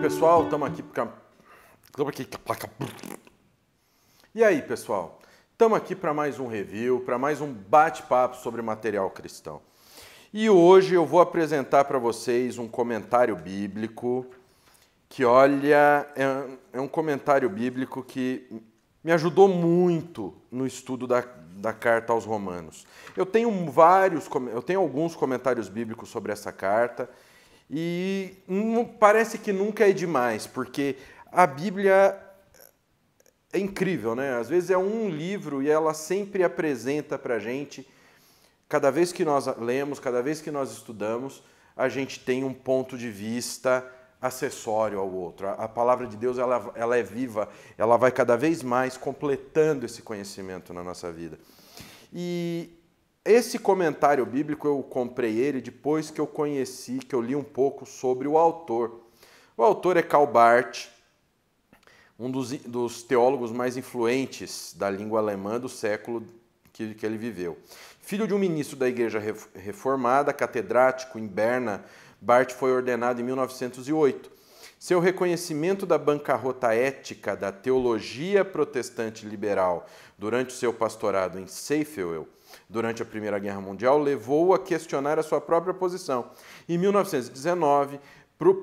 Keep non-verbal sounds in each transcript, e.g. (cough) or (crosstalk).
pessoal? Estamos aqui. Estamos E aí, pessoal? Estamos aqui para mais um review, para mais um bate-papo sobre material cristão. E hoje eu vou apresentar para vocês um comentário bíblico que, olha, é, é um comentário bíblico que me ajudou muito no estudo da, da carta aos Romanos. Eu tenho vários, eu tenho alguns comentários bíblicos sobre essa carta. E parece que nunca é demais, porque a Bíblia é incrível, né? Às vezes é um livro e ela sempre apresenta para a gente, cada vez que nós lemos, cada vez que nós estudamos, a gente tem um ponto de vista acessório ao outro. A, a palavra de Deus ela, ela é viva, ela vai cada vez mais completando esse conhecimento na nossa vida. E esse comentário bíblico eu comprei ele depois que eu conheci, que eu li um pouco sobre o autor. O autor é Karl Barth, um dos, dos, teólogos mais influentes da língua alemã do século que, que ele viveu. Filho de um ministro da Igreja Reformada, catedrático em Berna, Barth foi ordenado em 1908. Seu reconhecimento da bancarrota ética da teologia protestante liberal durante seu pastorado em Seifel, durante a Primeira Guerra Mundial, levou-o a questionar a sua própria posição. Em 1919,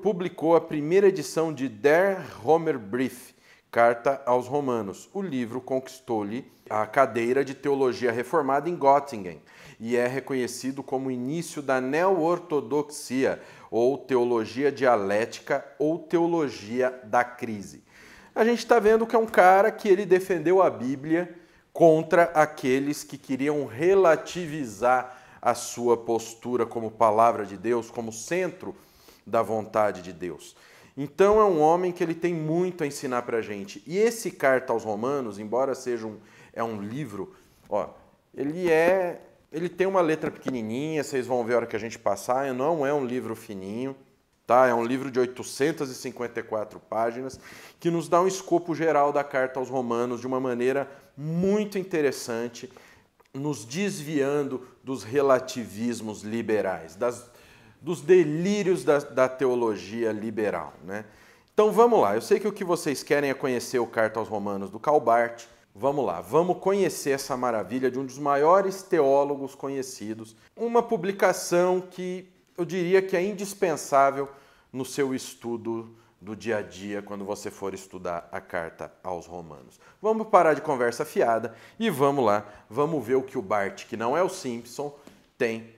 publicou a primeira edição de Der Homerbrief, Carta aos Romanos. O livro conquistou-lhe a cadeira de teologia reformada em Göttingen e é reconhecido como início da neo-ortodoxia, ou teologia dialética, ou teologia da crise. A gente está vendo que é um cara que ele defendeu a Bíblia contra aqueles que queriam relativizar a sua postura como palavra de Deus, como centro da vontade de Deus. Então é um homem que ele tem muito a ensinar para a gente. E esse Carta aos Romanos, embora seja um, é um livro, ó, ele é ele tem uma letra pequenininha, vocês vão ver a hora que a gente passar, não é um livro fininho, tá? É um livro de 854 páginas que nos dá um escopo geral da carta aos Romanos de uma maneira muito interessante, nos desviando dos relativismos liberais, das, dos delírios da, da teologia liberal, né? Então vamos lá, eu sei que o que vocês querem é conhecer o Carta aos Romanos do Calbart, Vamos lá, vamos conhecer essa maravilha de um dos maiores teólogos conhecidos, uma publicação que eu diria que é indispensável no seu estudo do dia a dia quando você for estudar a carta aos Romanos. Vamos parar de conversa fiada e vamos lá, vamos ver o que o Bart, que não é o Simpson, tem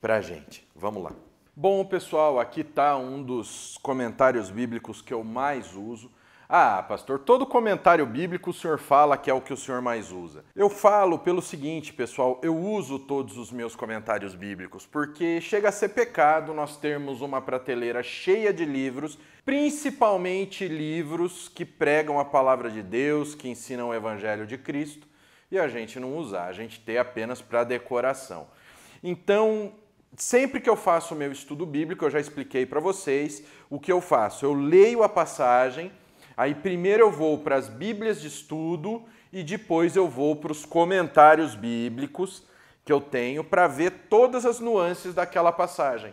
pra gente. Vamos lá. Bom, pessoal, aqui está um dos comentários bíblicos que eu mais uso ah, pastor, todo comentário bíblico o senhor fala que é o que o senhor mais usa. Eu falo pelo seguinte, pessoal, eu uso todos os meus comentários bíblicos, porque chega a ser pecado nós termos uma prateleira cheia de livros, principalmente livros que pregam a palavra de Deus, que ensinam o evangelho de Cristo, e a gente não usar, a gente ter apenas para decoração. Então, sempre que eu faço o meu estudo bíblico, eu já expliquei para vocês o que eu faço. Eu leio a passagem, Aí primeiro eu vou para as Bíblias de estudo e depois eu vou para os comentários bíblicos que eu tenho para ver todas as nuances daquela passagem.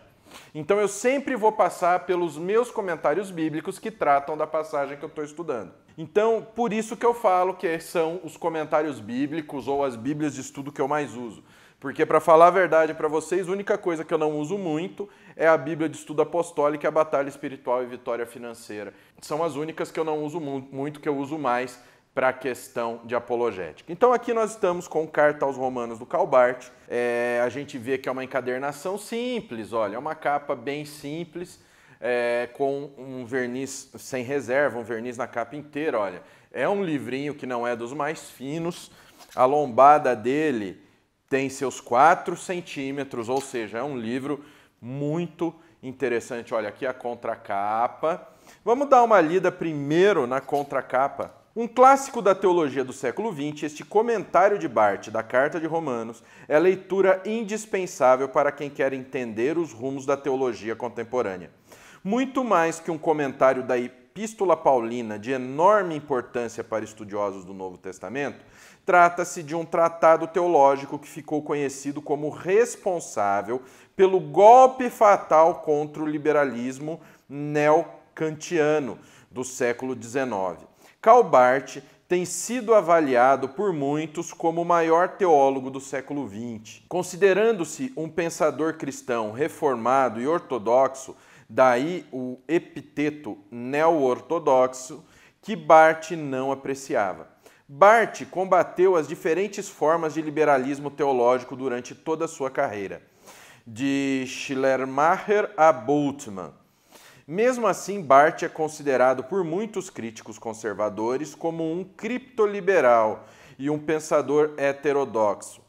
Então eu sempre vou passar pelos meus comentários bíblicos que tratam da passagem que eu estou estudando. Então, por isso que eu falo que são os comentários bíblicos ou as Bíblias de estudo que eu mais uso. Porque, para falar a verdade para vocês, a única coisa que eu não uso muito é a Bíblia de Estudo Apostólico, a Batalha Espiritual e Vitória Financeira. São as únicas que eu não uso muito, que eu uso mais para a questão de apologética. Então aqui nós estamos com Carta aos Romanos do Calbart. É, a gente vê que é uma encadernação simples, olha, é uma capa bem simples, é, com um verniz sem reserva, um verniz na capa inteira, olha. É um livrinho que não é dos mais finos. A lombada dele tem seus 4 centímetros, ou seja, é um livro muito interessante. Olha aqui a contracapa. Vamos dar uma lida primeiro na contracapa. Um clássico da teologia do século XX, este comentário de Bart da Carta de Romanos é leitura indispensável para quem quer entender os rumos da teologia contemporânea. Muito mais que um comentário da Epístola Paulina de enorme importância para estudiosos do Novo Testamento, Trata-se de um tratado teológico que ficou conhecido como responsável pelo golpe fatal contra o liberalismo neocantiano do século XIX. Karl Barth tem sido avaliado por muitos como o maior teólogo do século XX. Considerando-se um pensador cristão reformado e ortodoxo, daí o epiteto neo-ortodoxo, que Barth não apreciava. Barth combateu as diferentes formas de liberalismo teológico durante toda a sua carreira, de Schleiermacher a Bultmann. Mesmo assim, Barth é considerado por muitos críticos conservadores como um criptoliberal e um pensador heterodoxo.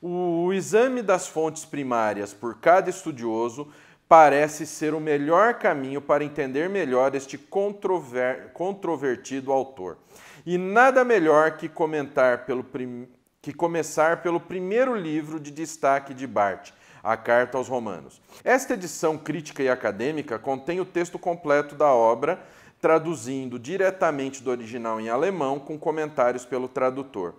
O exame das fontes primárias por cada estudioso parece ser o melhor caminho para entender melhor este controver controvertido autor. E nada melhor que comentar pelo prim... que começar pelo primeiro livro de destaque de Barth, a Carta aos Romanos. Esta edição crítica e acadêmica contém o texto completo da obra, traduzindo diretamente do original em alemão, com comentários pelo tradutor,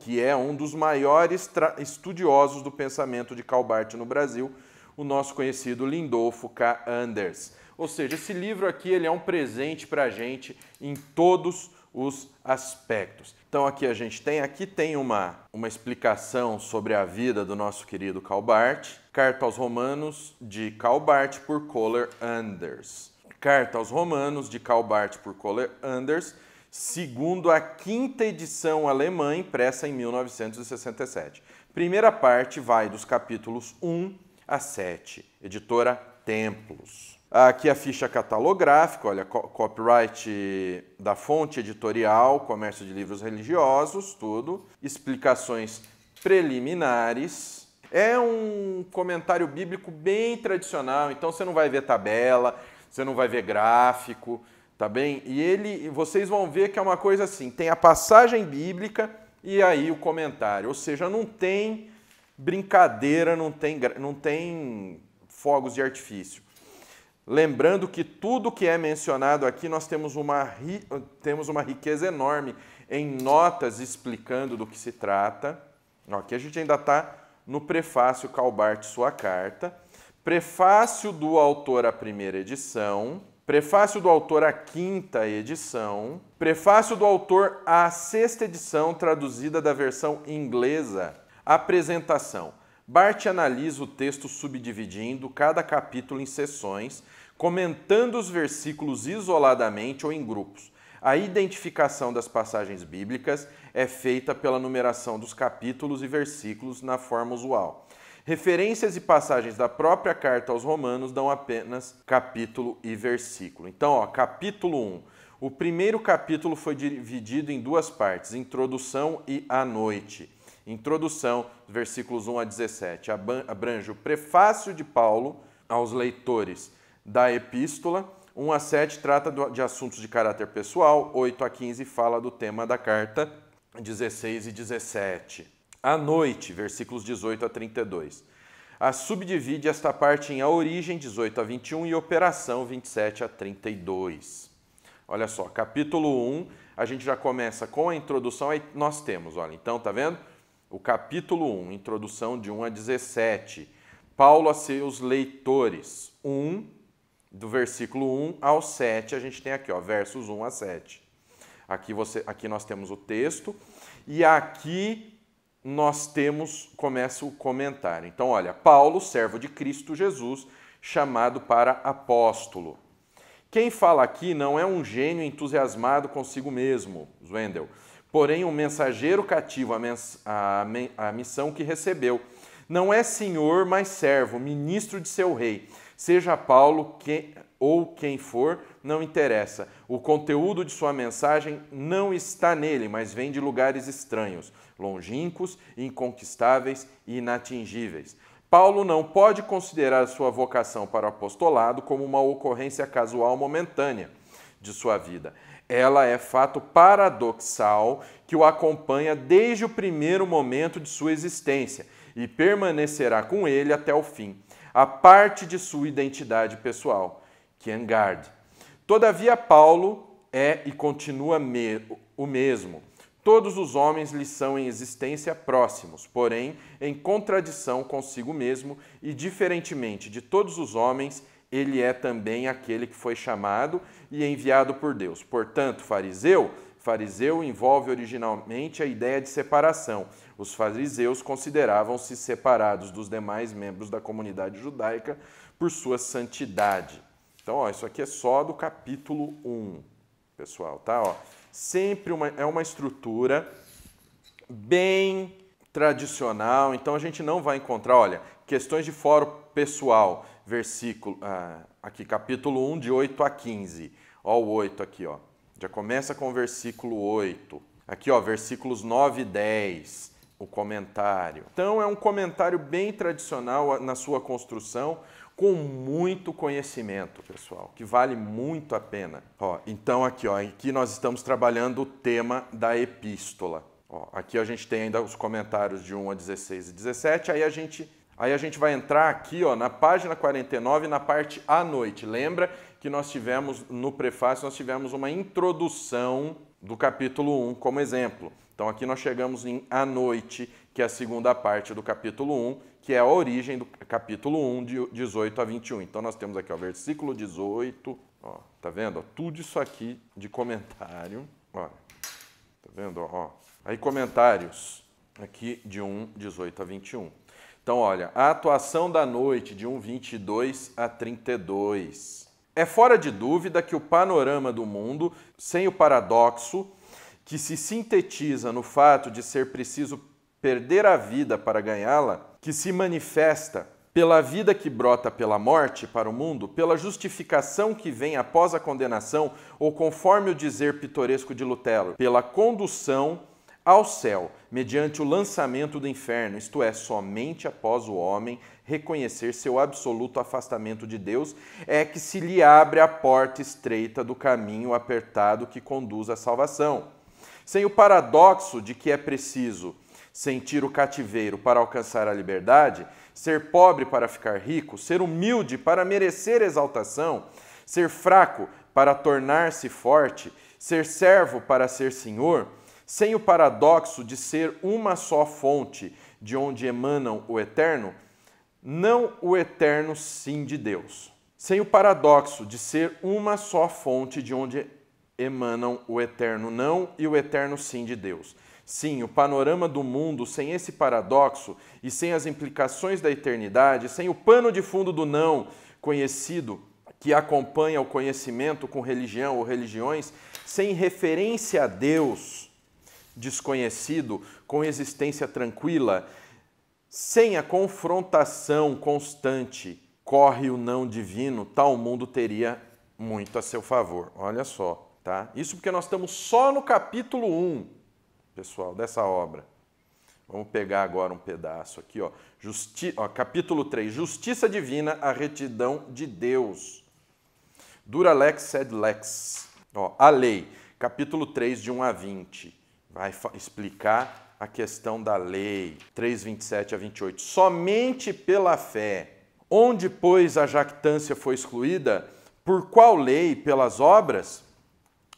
que é um dos maiores tra... estudiosos do pensamento de Karl Barth no Brasil, o nosso conhecido Lindolfo K. Anders. Ou seja, esse livro aqui ele é um presente para a gente em todos os aspectos. Então aqui a gente tem, aqui tem uma, uma explicação sobre a vida do nosso querido Calbart, Carta aos Romanos de Calbart por Kohler Anders. Carta aos Romanos de Calbart por Kohler Anders, segundo a quinta edição alemã impressa em 1967. Primeira parte vai dos capítulos 1 a 7, editora Templos. Aqui a ficha catalográfica, olha, copyright da fonte editorial, comércio de livros religiosos, tudo. Explicações preliminares. É um comentário bíblico bem tradicional, então você não vai ver tabela, você não vai ver gráfico, tá bem? E ele, vocês vão ver que é uma coisa assim, tem a passagem bíblica e aí o comentário, ou seja, não tem brincadeira, não tem, não tem fogos de artifício. Lembrando que tudo que é mencionado aqui, nós temos uma, temos uma riqueza enorme em notas explicando do que se trata. Aqui a gente ainda está no prefácio Calbart Sua Carta, prefácio do autor à primeira edição, prefácio do autor à quinta edição, prefácio do autor à sexta edição, traduzida da versão inglesa, apresentação. Bart analisa o texto subdividindo cada capítulo em seções, comentando os versículos isoladamente ou em grupos. A identificação das passagens bíblicas é feita pela numeração dos capítulos e versículos na forma usual. Referências e passagens da própria carta aos Romanos dão apenas capítulo e versículo. Então, ó, capítulo 1. O primeiro capítulo foi dividido em duas partes, introdução e a noite. Introdução, versículos 1 a 17, abrange o prefácio de Paulo aos leitores da epístola. 1 a 7 trata de assuntos de caráter pessoal, 8 a 15 fala do tema da carta, 16 e 17. À noite, versículos 18 a 32. A subdivide esta parte em a origem, 18 a 21, e operação, 27 a 32. Olha só, capítulo 1, a gente já começa com a introdução, aí nós temos, olha, então, tá vendo? o capítulo 1, introdução de 1 a 17. Paulo a seus leitores, 1, do versículo 1 ao 7, a gente tem aqui, ó, versos 1 a 7. Aqui, você, aqui nós temos o texto e aqui nós temos, começa o comentário. Então, olha, Paulo, servo de Cristo Jesus, chamado para apóstolo. Quem fala aqui não é um gênio entusiasmado consigo mesmo, Zwendel, porém o um mensageiro cativo a, mens a, a missão que recebeu. Não é senhor, mas servo, ministro de seu rei. Seja Paulo que, ou quem for, não interessa. O conteúdo de sua mensagem não está nele, mas vem de lugares estranhos, longínquos, inconquistáveis e inatingíveis. Paulo não pode considerar sua vocação para o apostolado como uma ocorrência casual momentânea de sua vida. Ela é fato paradoxal que o acompanha desde o primeiro momento de sua existência e permanecerá com ele até o fim, a parte de sua identidade pessoal, Kierkegaard. Todavia, Paulo é e continua me o mesmo. Todos os homens lhe são em existência próximos, porém em contradição consigo mesmo e, diferentemente de todos os homens, ele é também aquele que foi chamado e enviado por Deus. Portanto, fariseu, fariseu envolve originalmente a ideia de separação. Os fariseus consideravam-se separados dos demais membros da comunidade judaica por sua santidade. Então, ó, isso aqui é só do capítulo 1, pessoal, tá? Ó, sempre uma, é uma estrutura bem tradicional, então a gente não vai encontrar, olha, questões de fórum pessoal versículo, ah, aqui, capítulo 1, de 8 a 15. Ó, o 8 aqui, ó. Já começa com o versículo 8. Aqui, ó, versículos 9 e 10, o comentário. Então, é um comentário bem tradicional na sua construção, com muito conhecimento, pessoal, que vale muito a pena. Ó, então, aqui, ó, aqui nós estamos trabalhando o tema da epístola. Ó, aqui a gente tem ainda os comentários de 1 a 16 e 17, aí a gente Aí a gente vai entrar aqui ó, na página 49, na parte à noite. Lembra que nós tivemos, no prefácio, nós tivemos uma introdução do capítulo 1 como exemplo. Então aqui nós chegamos em à noite, que é a segunda parte do capítulo 1, que é a origem do capítulo 1, de 18 a 21. Então nós temos aqui o versículo 18, ó, tá vendo? tudo isso aqui de comentário. Olha, tá vendo? Ó, aí comentários aqui de 1, 18 a 21. Então, olha, a atuação da noite de 1,22 a 32. É fora de dúvida que o panorama do mundo, sem o paradoxo, que se sintetiza no fato de ser preciso perder a vida para ganhá-la, que se manifesta pela vida que brota pela morte para o mundo, pela justificação que vem após a condenação, ou conforme o dizer pitoresco de Lutero, pela condução ao céu, mediante o lançamento do inferno, isto é, somente após o homem reconhecer seu absoluto afastamento de Deus, é que se lhe abre a porta estreita do caminho apertado que conduz à salvação. Sem o paradoxo de que é preciso sentir o cativeiro para alcançar a liberdade, ser pobre para ficar rico, ser humilde para merecer exaltação, ser fraco para tornar-se forte, ser servo para ser senhor, sem o paradoxo de ser uma só fonte de onde emanam o eterno, não o eterno sim de Deus. Sem o paradoxo de ser uma só fonte de onde emanam o eterno não e o eterno sim de Deus. Sim, o panorama do mundo sem esse paradoxo e sem as implicações da eternidade, sem o pano de fundo do não conhecido que acompanha o conhecimento com religião ou religiões, sem referência a Deus, desconhecido, com existência tranquila, sem a confrontação constante, corre o não divino, tal mundo teria muito a seu favor. Olha só, tá? Isso porque nós estamos só no capítulo 1, pessoal, dessa obra. Vamos pegar agora um pedaço aqui, ó. Justi ó, capítulo 3, Justiça Divina, a retidão de Deus. Dura lex sed lex. Ó, a lei, capítulo 3, de 1 a 20 vai explicar a questão da lei, 3:27 a 28. Somente pela fé, onde pois a jactância foi excluída, por qual lei? Pelas obras?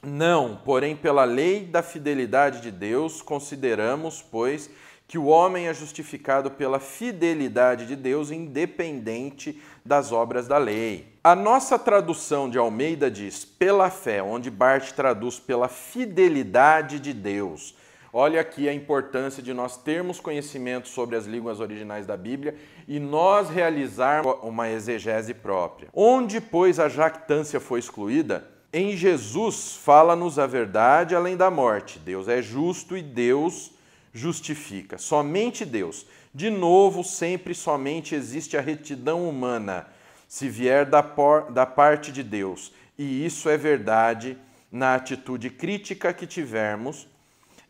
Não, porém pela lei da fidelidade de Deus, consideramos, pois, que o homem é justificado pela fidelidade de Deus, independente das obras da lei. A nossa tradução de Almeida diz pela fé, onde Bart traduz pela fidelidade de Deus. Olha aqui a importância de nós termos conhecimento sobre as línguas originais da Bíblia e nós realizarmos uma exegese própria. Onde, pois, a jactância foi excluída? Em Jesus fala-nos a verdade além da morte. Deus é justo e Deus justifica. Somente Deus. De novo, sempre somente existe a retidão humana, se vier da, por, da parte de Deus. E isso é verdade na atitude crítica que tivermos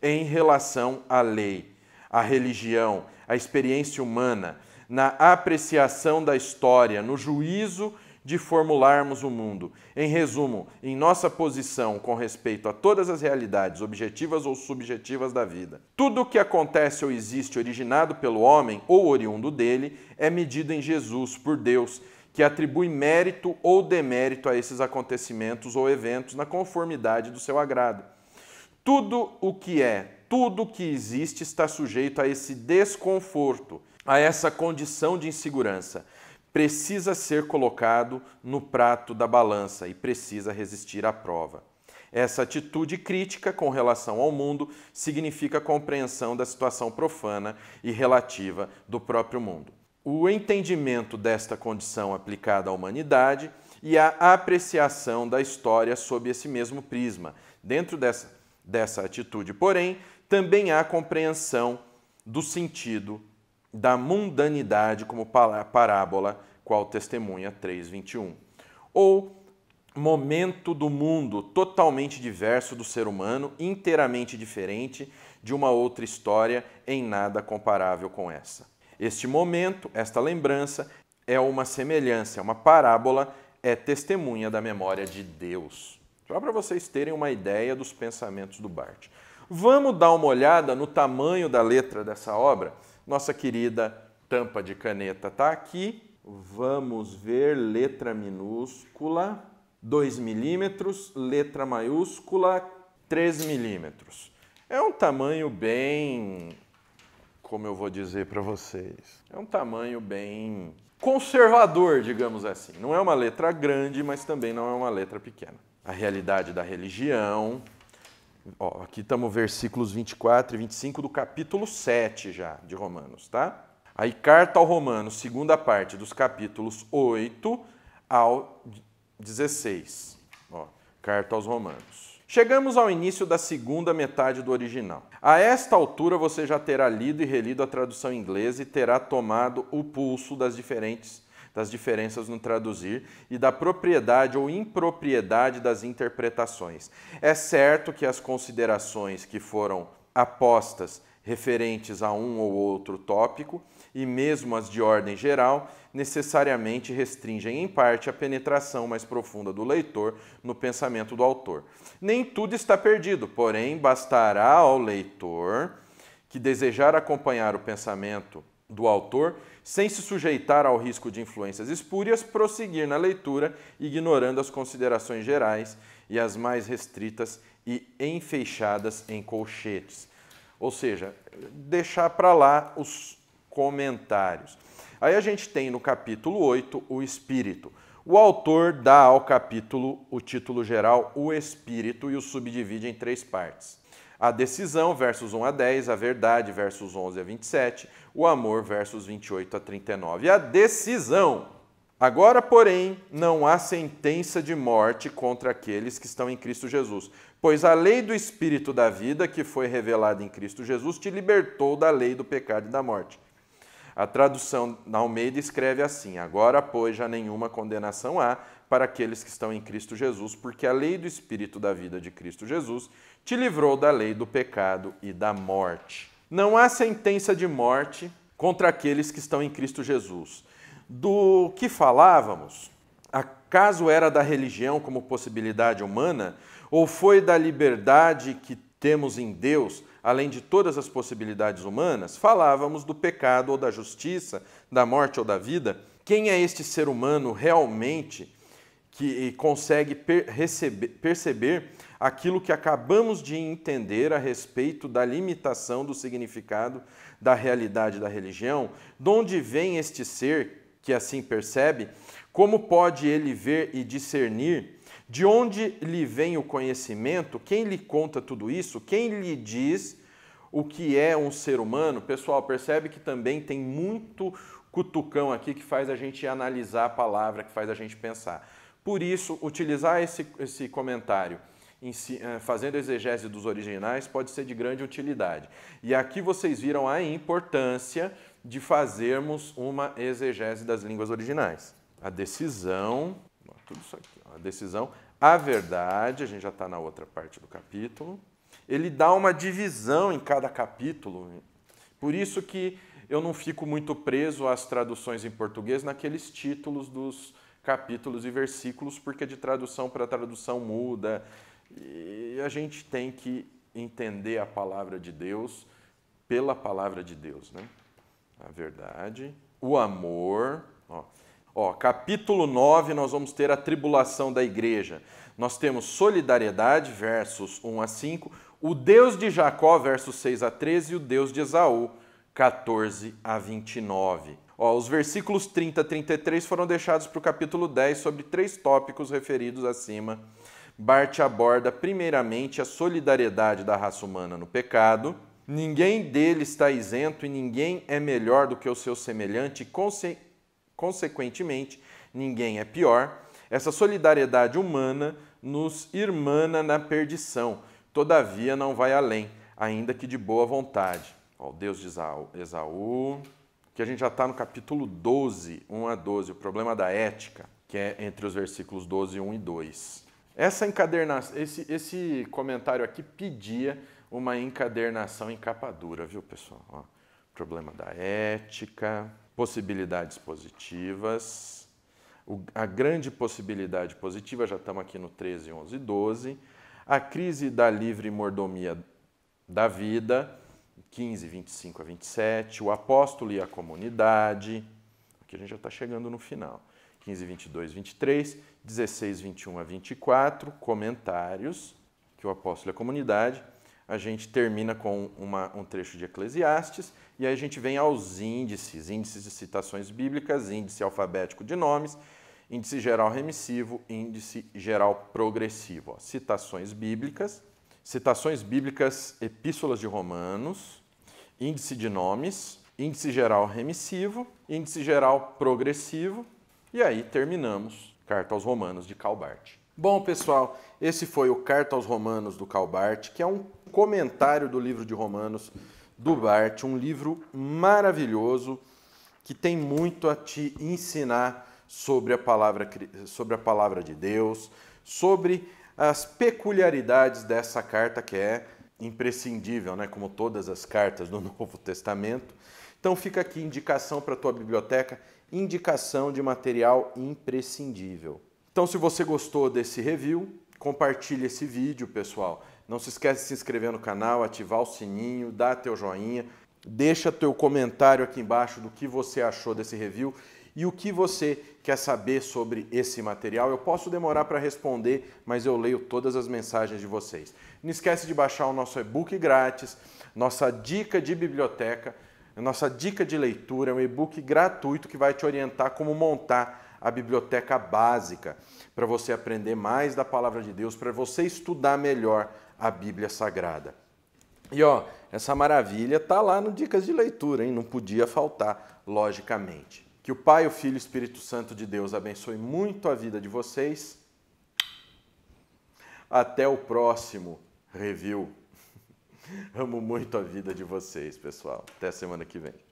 em relação à lei, à religião, à experiência humana, na apreciação da história, no juízo de formularmos o mundo. Em resumo, em nossa posição com respeito a todas as realidades, objetivas ou subjetivas da vida. Tudo o que acontece ou existe originado pelo homem ou oriundo dele é medido em Jesus, por Deus, que atribui mérito ou demérito a esses acontecimentos ou eventos na conformidade do seu agrado. Tudo o que é, tudo o que existe está sujeito a esse desconforto, a essa condição de insegurança precisa ser colocado no prato da balança e precisa resistir à prova. Essa atitude crítica com relação ao mundo significa compreensão da situação profana e relativa do próprio mundo. O entendimento desta condição aplicada à humanidade e a apreciação da história sob esse mesmo prisma. Dentro dessa, dessa atitude, porém, também há compreensão do sentido da mundanidade como parábola, qual testemunha 3:21. Ou momento do mundo totalmente diverso do ser humano, inteiramente diferente de uma outra história em nada comparável com essa. Este momento, esta lembrança é uma semelhança, é uma parábola é testemunha da memória de Deus. Só para vocês terem uma ideia dos pensamentos do Bart. Vamos dar uma olhada no tamanho da letra dessa obra? Nossa querida tampa de caneta está aqui. Vamos ver letra minúscula, 2 milímetros, letra maiúscula, 3 milímetros. É um tamanho bem. Como eu vou dizer para vocês? É um tamanho bem conservador, digamos assim. Não é uma letra grande, mas também não é uma letra pequena. A realidade da religião, Ó, aqui estamos versículos 24 e 25 do capítulo 7 já de Romanos, tá? Aí, carta ao Romanos, segunda parte, dos capítulos 8 ao 16. Ó, carta aos Romanos. Chegamos ao início da segunda metade do original. A esta altura você já terá lido e relido a tradução inglesa e terá tomado o pulso das diferentes das diferenças no traduzir e da propriedade ou impropriedade das interpretações. É certo que as considerações que foram apostas referentes a um ou outro tópico, e mesmo as de ordem geral, necessariamente restringem em parte a penetração mais profunda do leitor no pensamento do autor. Nem tudo está perdido, porém, bastará ao leitor que desejar acompanhar o pensamento do autor, sem se sujeitar ao risco de influências espúrias, prosseguir na leitura, ignorando as considerações gerais e as mais restritas e enfeixadas em colchetes. Ou seja, deixar para lá os comentários. Aí a gente tem no capítulo 8 o espírito. O autor dá ao capítulo o título geral O Espírito e o subdivide em três partes. A decisão, versos 1 a 10, a verdade, versos 11 a 27, o amor, versos 28 a 39. A decisão. Agora, porém, não há sentença de morte contra aqueles que estão em Cristo Jesus, pois a lei do Espírito da vida, que foi revelada em Cristo Jesus, te libertou da lei do pecado e da morte. A tradução da Almeida escreve assim: Agora, pois, já nenhuma condenação há para aqueles que estão em Cristo Jesus, porque a lei do Espírito da vida de Cristo Jesus te livrou da lei do pecado e da morte. Não há sentença de morte contra aqueles que estão em Cristo Jesus. Do que falávamos, acaso era da religião como possibilidade humana, ou foi da liberdade que temos em Deus além de todas as possibilidades humanas, falávamos do pecado ou da justiça, da morte ou da vida. Quem é este ser humano realmente que consegue per receber, perceber aquilo que acabamos de entender a respeito da limitação do significado da realidade da religião? De onde vem este ser que assim percebe? Como pode ele ver e discernir de onde lhe vem o conhecimento? Quem lhe conta tudo isso? Quem lhe diz o que é um ser humano? Pessoal, percebe que também tem muito cutucão aqui que faz a gente analisar a palavra, que faz a gente pensar. Por isso, utilizar esse, esse comentário si, eh, fazendo exegese dos originais pode ser de grande utilidade. E aqui vocês viram a importância de fazermos uma exegese das línguas originais. A decisão tudo isso aqui. Ó. A decisão, a verdade, a gente já está na outra parte do capítulo. Ele dá uma divisão em cada capítulo. Por isso que eu não fico muito preso às traduções em português naqueles títulos dos capítulos e versículos, porque de tradução para tradução muda. E a gente tem que entender a palavra de Deus pela palavra de Deus, né? A verdade, o amor, ó. Ó, capítulo 9, nós vamos ter a tribulação da igreja. Nós temos solidariedade, versos 1 a 5, o Deus de Jacó, versos 6 a 13, e o Deus de Esaú, 14 a 29. Ó, os versículos 30 a 33 foram deixados para o capítulo 10 sobre três tópicos referidos acima. Bart aborda primeiramente a solidariedade da raça humana no pecado. Ninguém dele está isento e ninguém é melhor do que o seu semelhante, e, Consequentemente, ninguém é pior. Essa solidariedade humana nos irmana na perdição, todavia não vai além, ainda que de boa vontade. Ó, Deus de Esaú, que a gente já está no capítulo 12, 1 a 12, o problema da ética, que é entre os versículos 12, 1 e 2. Essa encadernação, esse, esse comentário aqui pedia uma encadernação em capa dura, viu, pessoal? Ó, problema da ética, possibilidades positivas. O, a grande possibilidade positiva, já estamos aqui no 13, 11 12. A crise da livre mordomia da vida, 15, 25 a 27. O apóstolo e a comunidade, aqui a gente já está chegando no final. 15, 22, 23, 16, 21 a 24, comentários, que o apóstolo e a comunidade, a gente termina com uma, um trecho de Eclesiastes e aí a gente vem aos índices, índices de citações bíblicas, índice alfabético de nomes, índice geral remissivo, índice geral progressivo. Ó. Citações bíblicas, citações bíblicas, epístolas de Romanos, índice de nomes, índice geral remissivo, índice geral progressivo e aí terminamos Carta aos Romanos de Calbart. Bom, pessoal, esse foi o Carta aos Romanos do Calbart, que é um comentário do livro de Romanos do Bart, um livro maravilhoso que tem muito a te ensinar sobre a palavra, sobre a palavra de Deus, sobre as peculiaridades dessa carta que é imprescindível, né, como todas as cartas do (laughs) Novo Testamento. Então fica aqui indicação para a tua biblioteca, indicação de material imprescindível. Então, se você gostou desse review, compartilhe esse vídeo, pessoal. Não se esquece de se inscrever no canal, ativar o sininho, dar teu joinha, deixa teu comentário aqui embaixo do que você achou desse review e o que você quer saber sobre esse material. Eu posso demorar para responder, mas eu leio todas as mensagens de vocês. Não esquece de baixar o nosso e-book grátis, nossa dica de biblioteca, nossa dica de leitura, é um e-book gratuito que vai te orientar como montar a biblioteca básica para você aprender mais da palavra de Deus, para você estudar melhor a Bíblia Sagrada. E ó, essa maravilha tá lá no Dicas de Leitura, hein? Não podia faltar, logicamente. Que o Pai, o Filho e o Espírito Santo de Deus abençoe muito a vida de vocês. Até o próximo review. (laughs) Amo muito a vida de vocês, pessoal. Até semana que vem.